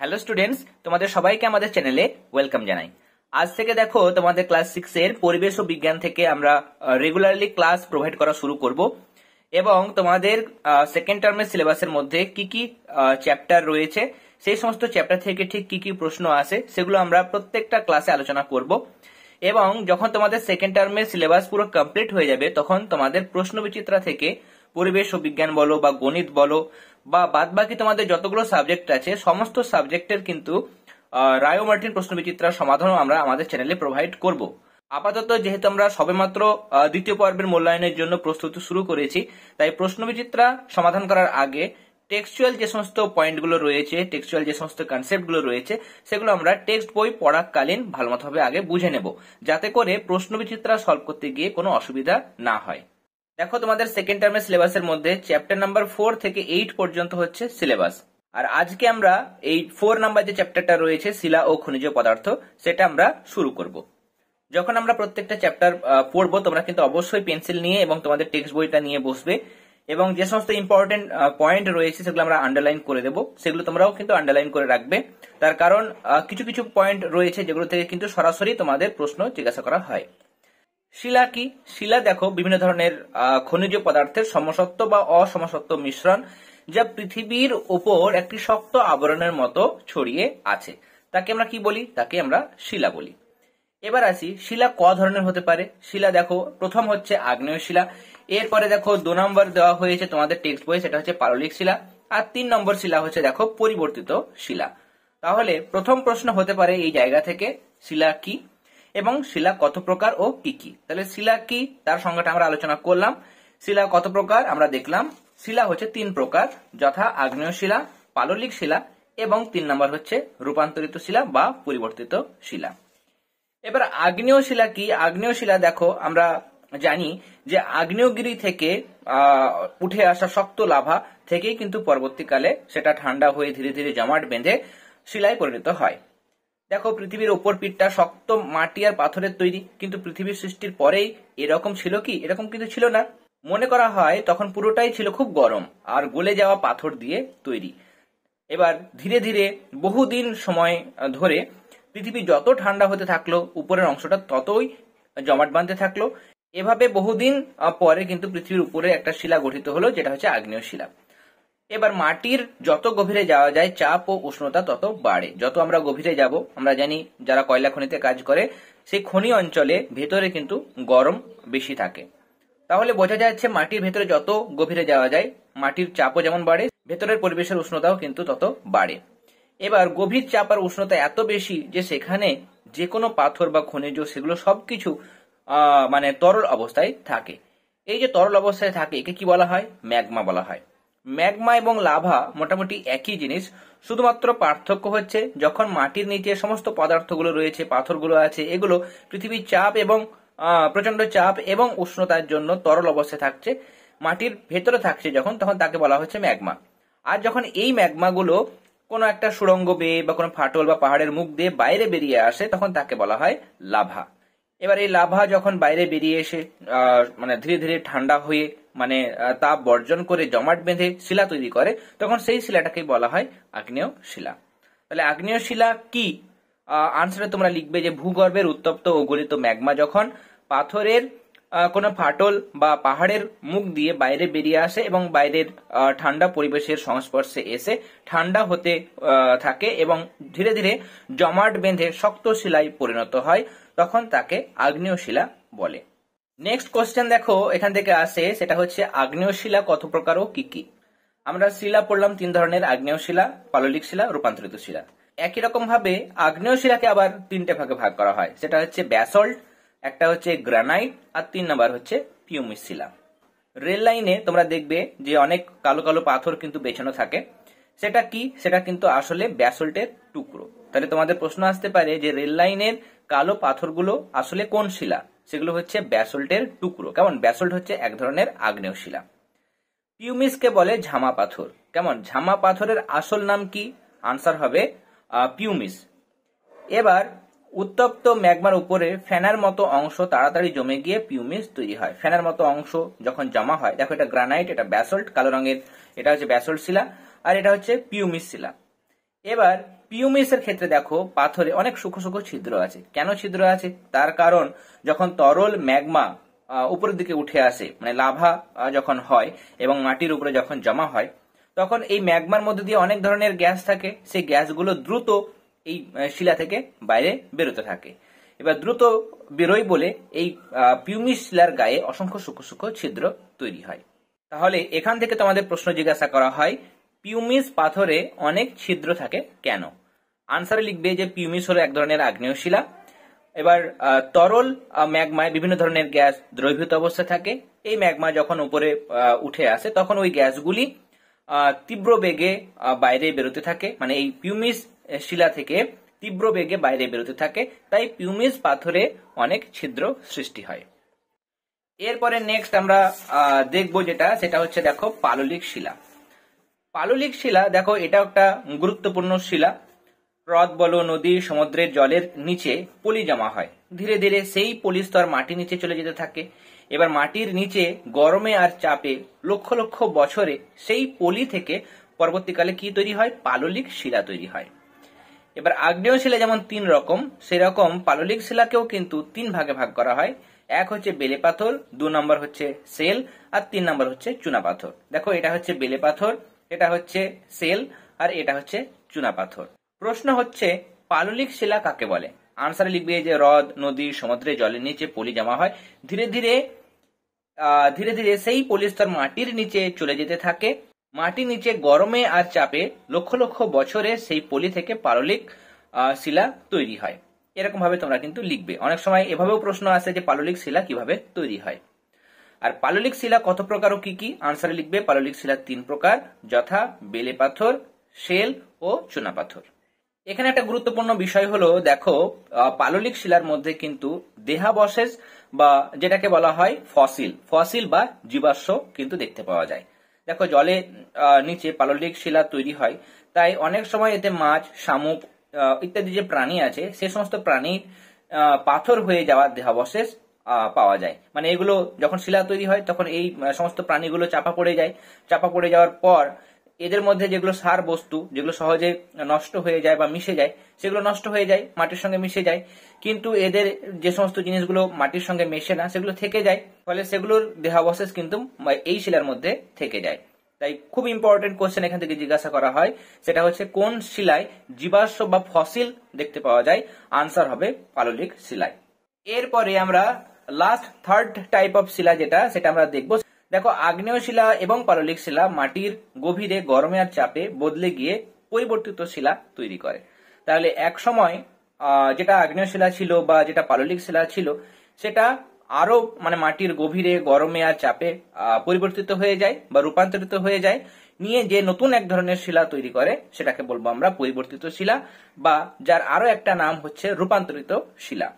hello students তোমাদের সবাইকে আমাদের চ্যানেলে ওয়েলকাম জানাই আজ থেকে দেখো তোমাদের ক্লাস সিক্স এর পরিবেশ ও বিজ্ঞান থেকে আমরা রেগুলারলি ক্লাস প্রোভাইড করা শুরু করব এবং তোমাদের সেকেন্ড টার্মের সিলেবাসের মধ্যে কি কি চ্যাপ্টার রয়েছে সেই সমস্ত চ্যাপ্টার থেকে ঠিক কি কি প্রশ্ন আসে সেগুলো আমরা প্রত্যেকটা ক্লাসে আলোচনা করব এবং যখন তোমাদের সেকেন্ড টার্মের সিলেবাস পুরো কমপ্লিট হয়ে যাবে তখন তোমাদের প্রশ্ন বিচিত্রা থেকে পরিবেশ ও বিজ্ঞান বলো বা গণিত বলো বা বাদ বাকি তোমাদের যতগুলো সাবজেক্ট আছে সমস্ত সাবজেক্টের কিন্তু রায়ো মার্টিন প্রশ্নবিচিত্রার সমাধানও আমরা আমাদের চ্যানেলে প্রোভাইড করব আপাতত যেহেতু আমরা সবেমাত্র দ্বিতীয় পর্বের মূল্যায়নের জন্য প্রস্তুতি শুরু করেছি তাই প্রশ্নবিচিত্রা সমাধান করার আগে টেক্সচুয়াল যে সমস্ত পয়েন্টগুলো রয়েছে টেক্সচুয়াল যে সমস্ত কনসেপ্টগুলো রয়েছে সেগুলো আমরা টেক্সট বই পড়াকালীন ভালোমতোভাবে আগে বুঝে নেব যাতে করে প্রশ্নবিচিত্রা সলভ করতে গিয়ে কোনো অসুবিধা না হয় দেখো তোমাদের সেকেন্ড টার্মের সিলেবাসের মধ্যে চ্যাপ্টার নাম্বার ফোর থেকে এইট পর্যন্ত হচ্ছে সিলেবাস আর আজকে আমরা এই ফোর নাম্বার যে চ্যাপ্টারটা রয়েছে শিলা ও খনিজ পদার্থ সেটা আমরা শুরু করব যখন আমরা প্রত্যেকটা চ্যাপ্টার পড়বো তোমরা কিন্তু অবশ্যই পেন্সিল নিয়ে এবং তোমাদের টেক্সট বইটা নিয়ে বসবে এবং যে সমস্ত ইম্পর্টেন্ট পয়েন্ট রয়েছে সেগুলো আমরা আন্ডারলাইন করে দেবো সেগুলো তোমরাও কিন্তু আন্ডারলাইন করে রাখবে তার কারণ কিছু কিছু পয়েন্ট রয়েছে যেগুলো থেকে কিন্তু সরাসরি তোমাদের প্রশ্ন জিজ্ঞাসা করা হয় শিলা কি শিলা দেখো বিভিন্ন ধরনের খনিজ পদার্থের সমসত্ব বা অসমসত্ব মিশ্রণ যা পৃথিবীর ওপর একটি শক্ত আবরণের মতো ছড়িয়ে আছে তাকে আমরা কি বলি তাকে আমরা শিলা বলি এবার আসি শিলা ক ধরনের হতে পারে শিলা দেখো প্রথম হচ্ছে আগ্নেয় শিলা এরপরে দেখো দু নম্বর দেওয়া হয়েছে তোমাদের টেক্সট বই সেটা হচ্ছে পারলিক শিলা আর তিন নম্বর শিলা হচ্ছে দেখো পরিবর্তিত শিলা তাহলে প্রথম প্রশ্ন হতে পারে এই জায়গা থেকে শিলা কি এবং শিলা কত প্রকার ও কি কি তাহলে শিলা কি তার সংজ্ঞাটা আমরা আলোচনা করলাম শিলা কত প্রকার আমরা দেখলাম শিলা হচ্ছে তিন প্রকার যথা আগ্নেয় শিলা পাললিক শিলা এবং তিন নম্বর হচ্ছে রূপান্তরিত শিলা বা পরিবর্তিত শিলা এবার আগ্নেয় শিলা কি আগ্নেয় শিলা দেখো আমরা জানি যে আগ্নেয়গিরি থেকে উঠে আসা শক্ত লাভা থেকেই কিন্তু পরবর্তীকালে সেটা ঠান্ডা হয়ে ধীরে ধীরে জমাট বেঁধে শিলায় পরিণত হয় দেখো পৃথিবীর ওপর পিঠটা শক্ত মাটি আর পাথরের তৈরি কিন্তু পৃথিবীর সৃষ্টির পরেই এরকম ছিল কি এরকম কিন্তু ছিল না মনে করা হয় তখন পুরোটাই ছিল খুব গরম আর গলে যাওয়া পাথর দিয়ে তৈরি এবার ধীরে ধীরে বহুদিন সময় ধরে পৃথিবী যত ঠান্ডা হতে থাকলো উপরের অংশটা ততই জমাট বাঁধতে থাকলো এভাবে বহুদিন পরে কিন্তু পৃথিবীর উপরে একটা শিলা গঠিত হলো যেটা হচ্ছে আগ্নেয় শিলা এবার মাটির যত গভীরে যাওয়া যায় চাপ ও উষ্ণতা তত বাড়ে যত আমরা গভীরে যাব আমরা জানি যারা কয়লা খনিতে কাজ করে সেই খনি অঞ্চলে ভেতরে কিন্তু গরম বেশি থাকে তাহলে বোঝা যাচ্ছে মাটির ভেতরে যত গভীরে যাওয়া যায় মাটির চাপও যেমন বাড়ে ভেতরের পরিবেশের উষ্ণতাও কিন্তু তত বাড়ে এবার গভীর চাপ আর উষ্ণতা এত বেশি যে সেখানে যে কোনো পাথর বা খনিজ সেগুলো সবকিছু মানে তরল অবস্থায় থাকে এই যে তরল অবস্থায় থাকে একে কি বলা হয় ম্যাগমা বলা হয় ম্যাগমা এবং লাভা মোটামুটি একই জিনিস শুধুমাত্র পার্থক্য হচ্ছে যখন মাটির নিচে সমস্ত পদার্থগুলো রয়েছে পাথরগুলো আছে এগুলো পৃথিবীর চাপ এবং প্রচন্ড চাপ এবং উষ্ণতার জন্য তরল অবস্থায় থাকছে মাটির ভেতরে থাকছে যখন তখন তাকে বলা হচ্ছে ম্যাগমা আর যখন এই ম্যাগমাগুলো কোনো একটা সুড়ঙ্গ বেয়ে বা কোনো ফাটল বা পাহাড়ের মুখ দিয়ে বাইরে বেরিয়ে আসে তখন তাকে বলা হয় লাভা এবার এই লাভা যখন বাইরে বেরিয়ে এসে মানে ধীরে ধীরে ঠান্ডা হয়ে মানে তাপ বর্জন করে জমাট বেঁধে শিলা তৈরি করে তখন সেই শিলাটাকে বলা হয় আগ্নেয় শিলা তাহলে আগ্নেয় শিলা কি আনসারে তোমরা লিখবে যে ভূগর্ভের উত্তপ্ত ও গলিত ম্যাগমা যখন পাথরের কোনো ফাটল বা পাহাড়ের মুখ দিয়ে বাইরে বেরিয়ে আসে এবং বাইরের ঠান্ডা পরিবেশের সংস্পর্শে এসে ঠান্ডা হতে থাকে এবং ধীরে ধীরে জমাট বেঁধে শক্ত শিলায় পরিণত হয় তখন তাকে আগ্নেয় শিলা বলে নেক্সট কোশ্চেন দেখো এখান থেকে আসে সেটা হচ্ছে আগ্নেয় শিলা কত প্রকার ও কি কি আমরা শিলা পড়লাম তিন ধরনের আগ্নেয় শিলা পাললিক শিলা রূপান্তরিত শিলা একই রকম ভাবে আগ্নেয় শিলাকে আবার তিনটে ভাগে ভাগ করা হয় সেটা হচ্ছে ব্যাসল্ট একটা হচ্ছে গ্রানাইট আর তিন নাম্বার হচ্ছে পিউমিস শিলা রেল লাইনে তোমরা দেখবে যে অনেক কালো কালো পাথর কিন্তু বেছানো থাকে সেটা কি সেটা কিন্তু আসলে ব্যাসল্টের টুকরো তাহলে তোমাদের প্রশ্ন আসতে পারে যে রেল লাইনের কালো পাথরগুলো আসলে কোন শিলা সেগুলো হচ্ছে ব্যাসল্টের টুকরো কেমন ব্যাসল্ট হচ্ছে এক ধরনের আগ্নেয় শিলা পিউমিসকে বলে ঝামা পাথর কেমন ঝামা পাথরের আসল নাম কি আনসার হবে পিউমিস এবার উত্তপ্ত ম্যাগমার উপরে ফেনার মতো অংশ তাড়াতাড়ি জমে গিয়ে পিউমিস তৈরি হয় ফেনার মতো অংশ যখন জমা হয় দেখো এটা গ্রানাইট এটা ব্যাসল্ট কালো রঙের এটা হচ্ছে ব্যাসল্ট শিলা আর এটা হচ্ছে পিউমিস শিলা এবার পিউমিসের ক্ষেত্রে দেখো পাথরে অনেক সূক্ষ্ম সূক্ষ্ম ছিদ্র আছে কেন ছিদ্র আছে তার কারণ যখন তরল ম্যাগমা উপরের দিকে উঠে আসে মানে লাভা যখন হয় এবং মাটির উপরে যখন জমা হয় তখন এই ম্যাগমার মধ্যে দিয়ে অনেক ধরনের গ্যাস থাকে সেই গ্যাসগুলো দ্রুত এই শিলা থেকে বাইরে বেরোতে থাকে এবার দ্রুত বেরোয় বলে এই পিউমিস শিলার গায়ে অসংখ্য সূক্ষ্ম সূক্ষ্ম ছিদ্র তৈরি হয় তাহলে এখান থেকে তোমাদের প্রশ্ন জিজ্ঞাসা করা হয় পিউমিস পাথরে অনেক ছিদ্র থাকে কেন আনসারে লিখবে যে পিউমিস হলো এক ধরনের আগ্নেয় শিলা এবার তরল ম্যাগমায় বিভিন্ন ধরনের গ্যাস দ্রবীভূত অবস্থায় থাকে এই ম্যাগমা যখন উপরে উঠে আসে তখন ওই গ্যাসগুলি তীব্র বেগে বাইরে বেরোতে থাকে মানে এই পিউমিস শিলা থেকে তীব্র বেগে বাইরে বেরোতে থাকে তাই পিউমিস পাথরে অনেক ছিদ্র সৃষ্টি হয় এরপরে নেক্সট আমরা দেখব যেটা সেটা হচ্ছে দেখো পাললিক শিলা পাললিক শিলা দেখো এটা একটা গুরুত্বপূর্ণ শিলা হ্রদ বলো নদী সমুদ্রের জলের নিচে পলি জমা হয় ধীরে ধীরে সেই পলিস্তর মাটির নিচে চলে যেতে থাকে এবার মাটির নিচে গরমে আর চাপে লক্ষ লক্ষ বছরে সেই পলি থেকে পরবর্তীকালে কি তৈরি হয় পাললিক শিলা তৈরি হয় এবার আগ্নেয় শিলা যেমন তিন রকম সেরকম পাললিক শিলাকেও কিন্তু তিন ভাগে ভাগ করা হয় এক হচ্ছে বেলে পাথর দু নম্বর হচ্ছে সেল আর তিন নম্বর হচ্ছে চুনা পাথর দেখো এটা হচ্ছে বেলে পাথর এটা হচ্ছে সেল আর এটা হচ্ছে চুনাপাথর প্রশ্ন হচ্ছে পাললিক শিলা কাকে বলে আনসারে লিখবে যে হ্রদ নদী সমুদ্রে জলের নিচে পলি জমা হয় ধীরে ধীরে ধীরে ধীরে সেই পলিস্তর মাটির নিচে চলে যেতে থাকে মাটির নিচে গরমে আর চাপে লক্ষ লক্ষ বছরে সেই পলি থেকে পাললিক শিলা তৈরি হয় এরকম ভাবে তোমরা কিন্তু লিখবে অনেক সময় এভাবেও প্রশ্ন আসে যে পাললিক শিলা কিভাবে তৈরি হয় আর পাললিক শিলা কত প্রকার ও কি কি আনসারে লিখবে পাললিক শিলা তিন প্রকার যথা বেলে পাথর শেল ও চুনাপাথর এখানে একটা গুরুত্বপূর্ণ বিষয় হলো দেখো পাললিক শিলার মধ্যে কিন্তু দেহাবশেষ বা যেটাকে বলা হয় ফসিল ফসিল বা জীবাশ্ম কিন্তু দেখতে পাওয়া যায় দেখো জলে নিচে পাললিক শিলা তৈরি হয় তাই অনেক সময় এতে মাছ শামুক ইত্যাদি যে প্রাণী আছে সে সমস্ত প্রাণীর পাথর হয়ে যাওয়ার দেহাবশেষ পাওয়া যায় মানে এগুলো যখন শিলা তৈরি হয় তখন এই সমস্ত প্রাণীগুলো চাপা পড়ে যায় চাপা পড়ে যাওয়ার পর এদের মধ্যে যেগুলো সার বস্তু যেগুলো সহজে নষ্ট হয়ে যায় বা মিশে যায় সেগুলো নষ্ট হয়ে যায় মাটির সঙ্গে মিশে যায় কিন্তু এদের যে সমস্ত জিনিসগুলো মাটির সঙ্গে মেশে না সেগুলো থেকে যায় ফলে সেগুলোর দেহাবশেষ কিন্তু এই শিলার মধ্যে থেকে যায় তাই খুব ইম্পর্টেন্ট কোশ্চেন এখান থেকে জিজ্ঞাসা করা হয় সেটা হচ্ছে কোন শিলায় জীবাশ্ম বা ফসিল দেখতে পাওয়া যায় আনসার হবে পাললিক শিলায় এরপরে আমরা লাস্ট থার্ড টাইপ অফ শিলা যেটা সেটা আমরা দেখব দেখো আগ্নেয় শিলা এবং পাললিক শিলা মাটির গভীরে গরমে আর চাপে বদলে গিয়ে পরিবর্তিত শিলা তৈরি করে তাহলে এক সময় যেটা আগ্নেয় শিলা ছিল বা যেটা পাললিক শিলা ছিল সেটা আরো মানে মাটির গভীরে গরমে আর চাপে পরিবর্তিত হয়ে যায় বা রূপান্তরিত হয়ে যায় নিয়ে যে নতুন এক ধরনের শিলা তৈরি করে সেটাকে বলবো আমরা পরিবর্তিত শিলা বা যার আরো একটা নাম হচ্ছে রূপান্তরিত শিলা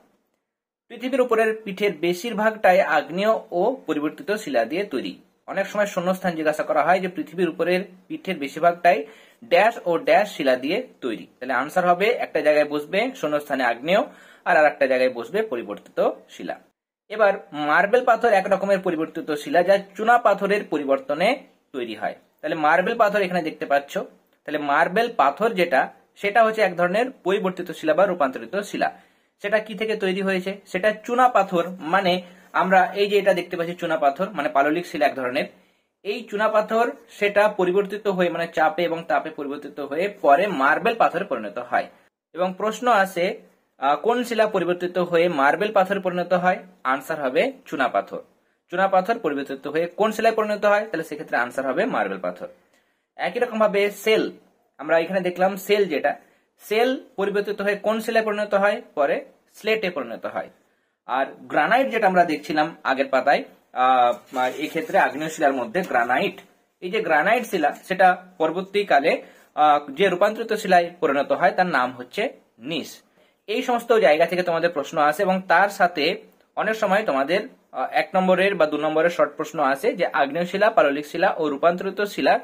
পৃথিবীর উপরের পিঠের বেশিরভাগটাই আগ্নেয় ও পরিবর্তিত শিলা দিয়ে তৈরি অনেক সময় শূন্যস্থান জিজ্ঞাসা করা হয় যে পৃথিবীর উপরের পিঠের বেশিরভাগটাই ড্যাশ ও ড্যাশ শিলা দিয়ে তৈরি তাহলে আনসার হবে একটা জায়গায় বসবে শূন্যস্থানে আগ্নেয় আর আর একটা জায়গায় বসবে পরিবর্তিত শিলা এবার মার্বেল পাথর এক রকমের পরিবর্তিত শিলা যা চুনা পাথরের পরিবর্তনে তৈরি হয় তাহলে মার্বেল পাথর এখানে দেখতে পাচ্ছ তাহলে মার্বেল পাথর যেটা সেটা হচ্ছে এক ধরনের পরিবর্তিত শিলা বা রূপান্তরিত শিলা সেটা কি থেকে তৈরি হয়েছে সেটা চুনা পাথর মানে আমরা এই যে এটা দেখতে পাচ্ছি চুনা পাথর মানে পাললিক শিলা এক ধরনের এই চুনা পাথর সেটা পরিবর্তিত হয়ে মানে চাপে এবং তাপে পরিবর্তিত হয়ে পরে মার্বেল পাথরে পরিণত হয় এবং প্রশ্ন আসে কোন শিলা পরিবর্তিত হয়ে মার্বেল পাথরে পরিণত হয় আনসার হবে চুনা পাথর চুনা পাথর পরিবর্তিত হয়ে কোন শিলায় পরিণত হয় তাহলে সেক্ষেত্রে আনসার হবে মার্বেল পাথর একই রকম ভাবে সেল আমরা এখানে দেখলাম সেল যেটা সেল পরিবর্তিত হয়ে কোন সেলে পরিণত হয় পরে স্লেটে পরিণত হয় আর গ্রানাইট যেটা আমরা দেখছিলাম আগের পাতায় আহ এক্ষেত্রে আগ্নেয় শিলার মধ্যে গ্রানাইট এই যে গ্রানাইট শিলা সেটা পরবর্তীকালে যে রূপান্তরিত শিলায় পরিণত হয় তার নাম হচ্ছে নিস এই সমস্ত জায়গা থেকে তোমাদের প্রশ্ন আসে এবং তার সাথে অনেক সময় তোমাদের এক নম্বরের বা দু নম্বরের শর্ট প্রশ্ন আসে যে আগ্নেয় শিলা পাললিক শিলা ও রূপান্তরিত শিলা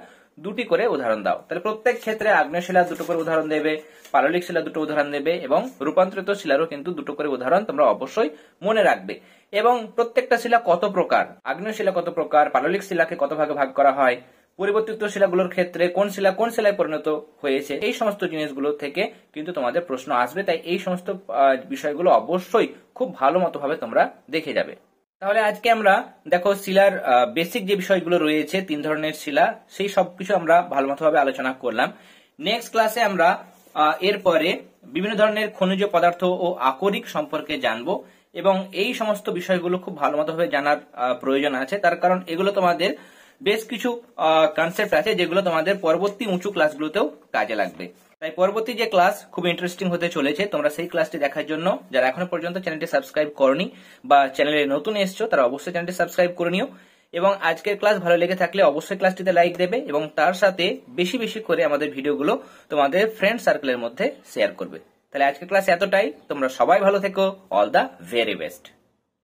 দুটি করে উদাহরণ দাও তাহলে প্রত্যেক ক্ষেত্রে আগ্নেয় শিলা দুটো করে উদাহরণ দেবে পাললিক শিলা দুটো উদাহরণ দেবে এবং রূপান্তরিত শিলারও কিন্তু দুটো করে উদাহরণ তোমরা অবশ্যই মনে রাখবে এবং প্রত্যেকটা শিলা কত প্রকার আগ্নেয় শিলা কত প্রকার পাললিক শিলাকে কত ভাগে ভাগ করা হয় পরিবর্তিত শিলাগুলোর ক্ষেত্রে কোন শিলা কোন শিলায় পরিণত হয়েছে এই সমস্ত জিনিসগুলো থেকে কিন্তু তোমাদের প্রশ্ন আসবে তাই এই সমস্ত বিষয়গুলো অবশ্যই খুব ভালো মতো ভাবে তোমরা দেখে যাবে তাহলে আজকে আমরা দেখো শিলার বেসিক যে বিষয়গুলো রয়েছে তিন ধরনের শিলা সেই সবকিছু আমরা ভালো মতোভাবে আলোচনা করলাম নেক্সট ক্লাসে আমরা এরপরে বিভিন্ন ধরনের খনিজ পদার্থ ও আকরিক সম্পর্কে জানব এবং এই সমস্ত বিষয়গুলো খুব ভালো মতোভাবে জানার প্রয়োজন আছে তার কারণ এগুলো তোমাদের বেশ কিছু কনসেপ্ট আছে যেগুলো তোমাদের পরবর্তী উঁচু ক্লাসগুলোতেও কাজে লাগবে তাই পরবর্তী যে ক্লাস খুব ইন্টারেস্টিং হতে চলেছে তোমরা সেই ক্লাসটি দেখার জন্য যারা এখনো পর্যন্ত চ্যানেলটি সাবস্ক্রাইব করনি বা চ্যানেলে নতুন এসছো তারা অবশ্যই চ্যানেলটি সাবস্ক্রাইব করে নিও এবং আজকের ক্লাস ভালো লেগে থাকলে অবশ্যই ক্লাসটিতে লাইক দেবে এবং তার সাথে বেশি বেশি করে আমাদের ভিডিওগুলো তোমাদের ফ্রেন্ড সার্কেলের মধ্যে শেয়ার করবে তাহলে আজকের ক্লাস এতটাই তোমরা সবাই ভালো থেকো অল দ্য ভেরি বেস্ট